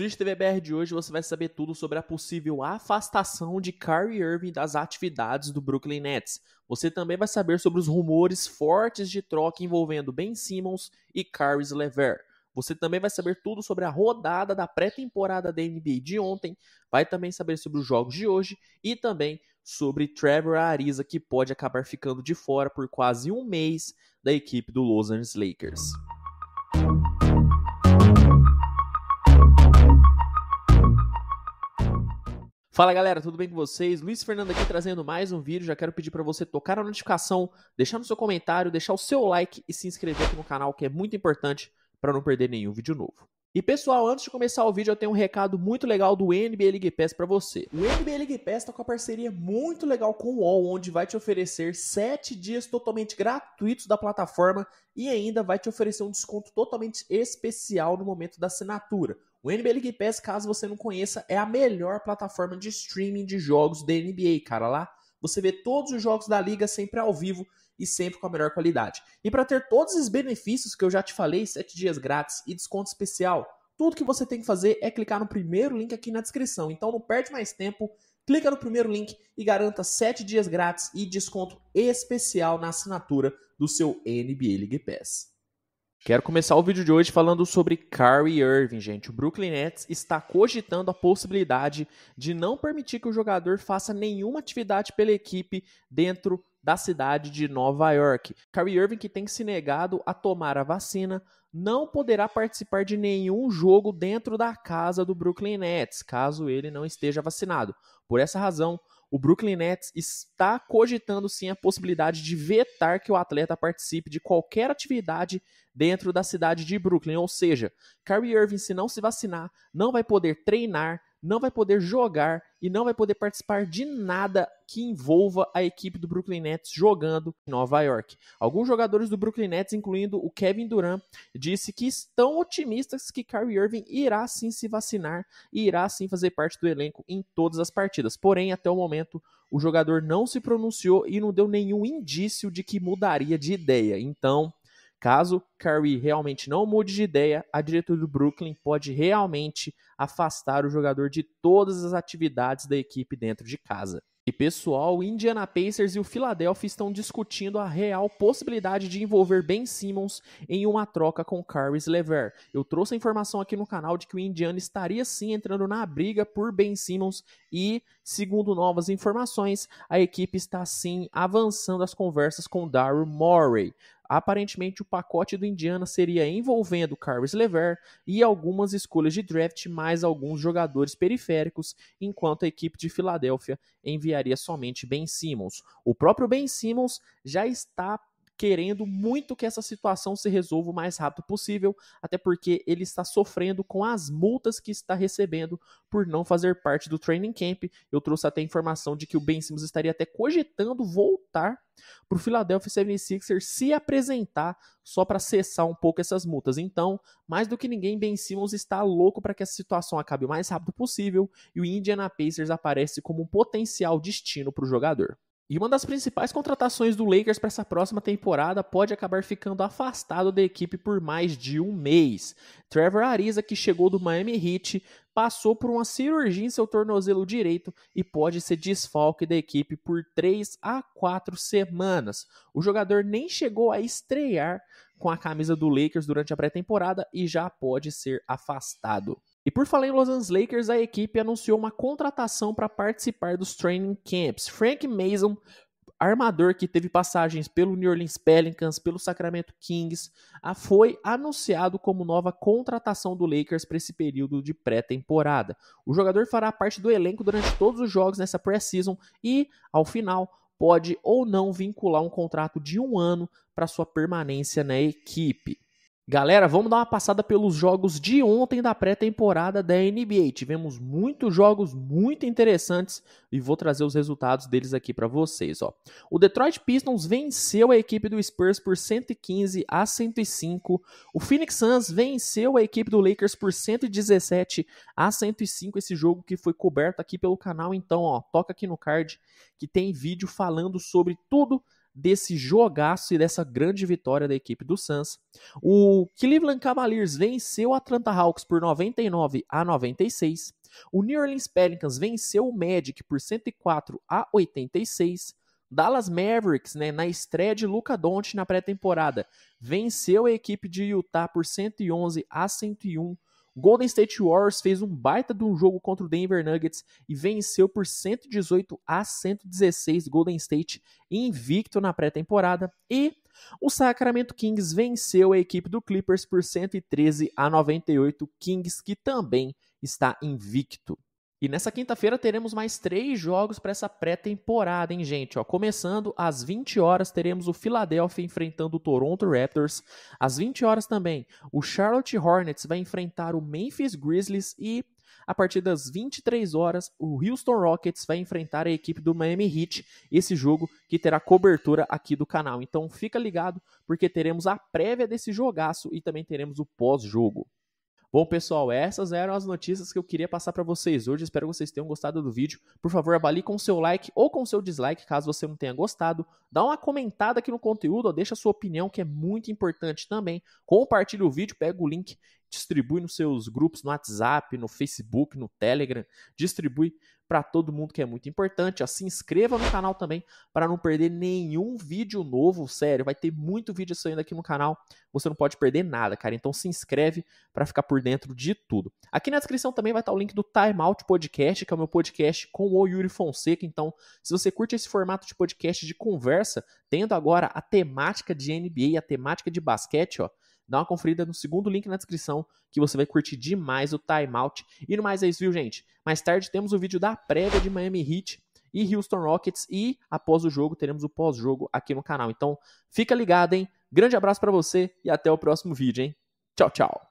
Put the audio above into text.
No TV BR de hoje você vai saber tudo sobre a possível afastação de Kyrie Irving das atividades do Brooklyn Nets. Você também vai saber sobre os rumores fortes de troca envolvendo Ben Simmons e Caris Lever. Você também vai saber tudo sobre a rodada da pré-temporada da NBA de ontem, vai também saber sobre os jogos de hoje e também sobre Trevor Ariza, que pode acabar ficando de fora por quase um mês da equipe do Los Angeles Lakers. Fala galera, tudo bem com vocês? Luiz Fernando aqui trazendo mais um vídeo. Já quero pedir para você tocar a notificação, deixar no seu comentário, deixar o seu like e se inscrever aqui no canal, que é muito importante para não perder nenhum vídeo novo. E pessoal, antes de começar o vídeo, eu tenho um recado muito legal do NBA League Pass para você. O NBA League Pass está com uma parceria muito legal com o UOL, onde vai te oferecer 7 dias totalmente gratuitos da plataforma e ainda vai te oferecer um desconto totalmente especial no momento da assinatura. O NBA League Pass, caso você não conheça, é a melhor plataforma de streaming de jogos da NBA, cara. Lá você vê todos os jogos da liga sempre ao vivo e sempre com a melhor qualidade. E para ter todos os benefícios que eu já te falei, 7 dias grátis e desconto especial, tudo que você tem que fazer é clicar no primeiro link aqui na descrição. Então não perde mais tempo, clica no primeiro link e garanta 7 dias grátis e desconto especial na assinatura do seu NBA League Pass. Quero começar o vídeo de hoje falando sobre Kyrie Irving, gente. O Brooklyn Nets está cogitando a possibilidade de não permitir que o jogador faça nenhuma atividade pela equipe dentro da cidade de Nova York. Kyrie Irving, que tem se negado a tomar a vacina, não poderá participar de nenhum jogo dentro da casa do Brooklyn Nets, caso ele não esteja vacinado. Por essa razão, o Brooklyn Nets está cogitando sim a possibilidade de vetar que o atleta participe de qualquer atividade dentro da cidade de Brooklyn. Ou seja, Kyrie Irving, se não se vacinar, não vai poder treinar, não vai poder jogar e não vai poder participar de nada que envolva a equipe do Brooklyn Nets jogando em Nova York. Alguns jogadores do Brooklyn Nets, incluindo o Kevin Durant, disse que estão otimistas que Kyrie Irving irá sim se vacinar e irá sim fazer parte do elenco em todas as partidas. Porém, até o momento, o jogador não se pronunciou e não deu nenhum indício de que mudaria de ideia. Então, Caso Curry realmente não mude de ideia, a diretoria do Brooklyn pode realmente afastar o jogador de todas as atividades da equipe dentro de casa. E pessoal, o Indiana Pacers e o Philadelphia estão discutindo a real possibilidade de envolver Ben Simmons em uma troca com Caris Lever. Eu trouxe a informação aqui no canal de que o Indiana estaria sim entrando na briga por Ben Simmons e, segundo novas informações, a equipe está sim avançando as conversas com Daryl Morey. Aparentemente, o pacote do Indiana seria envolvendo Carlos Lever e algumas escolhas de draft, mais alguns jogadores periféricos, enquanto a equipe de Filadélfia enviaria somente Ben Simmons. O próprio Ben Simmons já está querendo muito que essa situação se resolva o mais rápido possível, até porque ele está sofrendo com as multas que está recebendo por não fazer parte do training camp. Eu trouxe até informação de que o Ben Simmons estaria até cogitando voltar para o Philadelphia 76ers se apresentar só para cessar um pouco essas multas. Então, mais do que ninguém, Ben Simmons está louco para que essa situação acabe o mais rápido possível e o Indiana Pacers aparece como um potencial destino para o jogador. E uma das principais contratações do Lakers para essa próxima temporada pode acabar ficando afastado da equipe por mais de um mês. Trevor Ariza, que chegou do Miami Heat, passou por uma cirurgia em seu tornozelo direito e pode ser desfalque da equipe por 3 a 4 semanas. O jogador nem chegou a estrear com a camisa do Lakers durante a pré-temporada e já pode ser afastado. E por falar em Los Angeles Lakers, a equipe anunciou uma contratação para participar dos training camps. Frank Mason, armador que teve passagens pelo New Orleans Pelicans, pelo Sacramento Kings, foi anunciado como nova contratação do Lakers para esse período de pré-temporada. O jogador fará parte do elenco durante todos os jogos nessa pré-season e, ao final, pode ou não vincular um contrato de um ano para sua permanência na equipe. Galera, vamos dar uma passada pelos jogos de ontem da pré-temporada da NBA. Tivemos muitos jogos muito interessantes e vou trazer os resultados deles aqui para vocês. Ó. O Detroit Pistons venceu a equipe do Spurs por 115 a 105. O Phoenix Suns venceu a equipe do Lakers por 117 a 105. Esse jogo que foi coberto aqui pelo canal. Então, ó, toca aqui no card que tem vídeo falando sobre tudo desse jogaço e dessa grande vitória da equipe do Suns. O Cleveland Cavaliers venceu a Atlanta Hawks por 99 a 96. O New Orleans Pelicans venceu o Magic por 104 a 86. Dallas Mavericks, né, na estreia de Luca Doncic na pré-temporada, venceu a equipe de Utah por 111 a 101. Golden State Warriors fez um baita de um jogo contra o Denver Nuggets e venceu por 118 a 116 Golden State invicto na pré-temporada e o Sacramento Kings venceu a equipe do Clippers por 113 a 98 Kings que também está invicto. E nessa quinta-feira teremos mais três jogos para essa pré-temporada, hein, gente? Ó, começando às 20 horas, teremos o Philadelphia enfrentando o Toronto Raptors. Às 20 horas também, o Charlotte Hornets vai enfrentar o Memphis Grizzlies e a partir das 23 horas, o Houston Rockets vai enfrentar a equipe do Miami Heat, esse jogo que terá cobertura aqui do canal. Então fica ligado porque teremos a prévia desse jogaço e também teremos o pós-jogo. Bom, pessoal, essas eram as notícias que eu queria passar para vocês hoje. Espero que vocês tenham gostado do vídeo. Por favor, avalie com seu like ou com seu dislike, caso você não tenha gostado. Dá uma comentada aqui no conteúdo, ó, deixa sua opinião, que é muito importante também. Compartilhe o vídeo, pega o link distribui nos seus grupos no WhatsApp, no Facebook, no Telegram, distribui para todo mundo que é muito importante. se inscreva no canal também para não perder nenhum vídeo novo, sério, vai ter muito vídeo saindo aqui no canal, você não pode perder nada, cara. Então se inscreve para ficar por dentro de tudo. Aqui na descrição também vai estar o link do Timeout Podcast, que é o meu podcast com o Yuri Fonseca. Então, se você curte esse formato de podcast de conversa, tendo agora a temática de NBA, a temática de basquete, ó, dá uma conferida no segundo link na descrição que você vai curtir demais o timeout. E no mais é isso, viu, gente? Mais tarde temos o vídeo da prévia de Miami Heat e Houston Rockets e após o jogo teremos o pós-jogo aqui no canal. Então, fica ligado, hein? Grande abraço para você e até o próximo vídeo, hein? Tchau, tchau.